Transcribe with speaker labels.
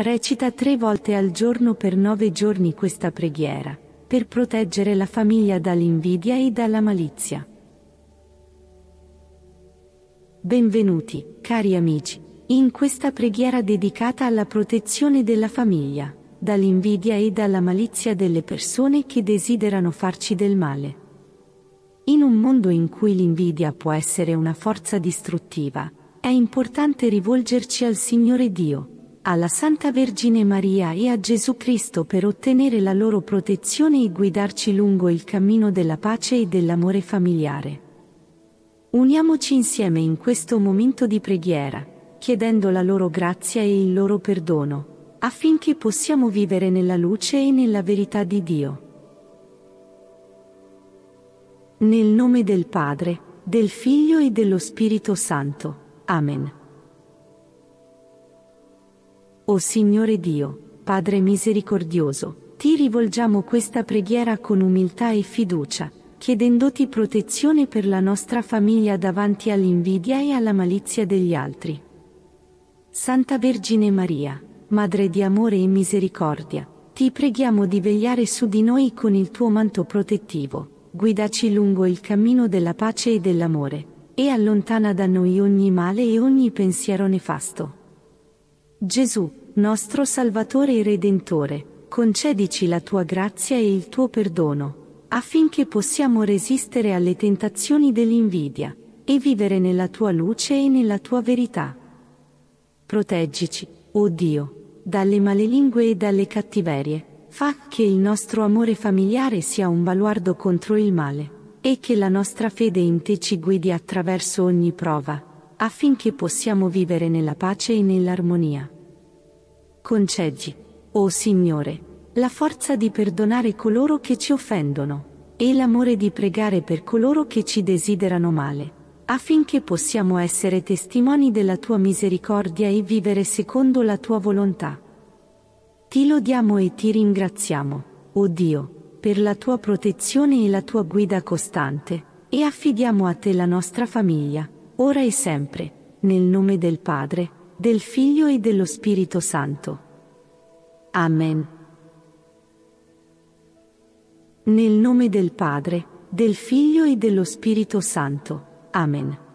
Speaker 1: Recita tre volte al giorno per nove giorni questa preghiera, per proteggere la famiglia dall'invidia e dalla malizia. Benvenuti, cari amici, in questa preghiera dedicata alla protezione della famiglia, dall'invidia e dalla malizia delle persone che desiderano farci del male. In un mondo in cui l'invidia può essere una forza distruttiva, è importante rivolgerci al Signore Dio, alla Santa Vergine Maria e a Gesù Cristo per ottenere la loro protezione e guidarci lungo il cammino della pace e dell'amore familiare. Uniamoci insieme in questo momento di preghiera, chiedendo la loro grazia e il loro perdono, affinché possiamo vivere nella luce e nella verità di Dio. Nel nome del Padre, del Figlio e dello Spirito Santo. Amen. O Signore Dio, Padre misericordioso, ti rivolgiamo questa preghiera con umiltà e fiducia, chiedendoti protezione per la nostra famiglia davanti all'invidia e alla malizia degli altri. Santa Vergine Maria, Madre di amore e misericordia, ti preghiamo di vegliare su di noi con il tuo manto protettivo, guidaci lungo il cammino della pace e dell'amore, e allontana da noi ogni male e ogni pensiero nefasto. Gesù, nostro Salvatore e Redentore, concedici la tua grazia e il tuo perdono, affinché possiamo resistere alle tentazioni dell'invidia, e vivere nella tua luce e nella tua verità. Proteggici, o oh Dio, dalle malelingue e dalle cattiverie, fa che il nostro amore familiare sia un baluardo contro il male, e che la nostra fede in te ci guidi attraverso ogni prova, affinché possiamo vivere nella pace e nell'armonia. Concedi, o oh Signore, la forza di perdonare coloro che ci offendono, e l'amore di pregare per coloro che ci desiderano male, affinché possiamo essere testimoni della tua misericordia e vivere secondo la tua volontà. Ti lodiamo e ti ringraziamo, o oh Dio, per la tua protezione e la tua guida costante, e affidiamo a te la nostra famiglia, ora e sempre, nel nome del Padre, del Figlio e dello Spirito Santo. Amen. Nel nome del Padre, del Figlio e dello Spirito Santo. Amen.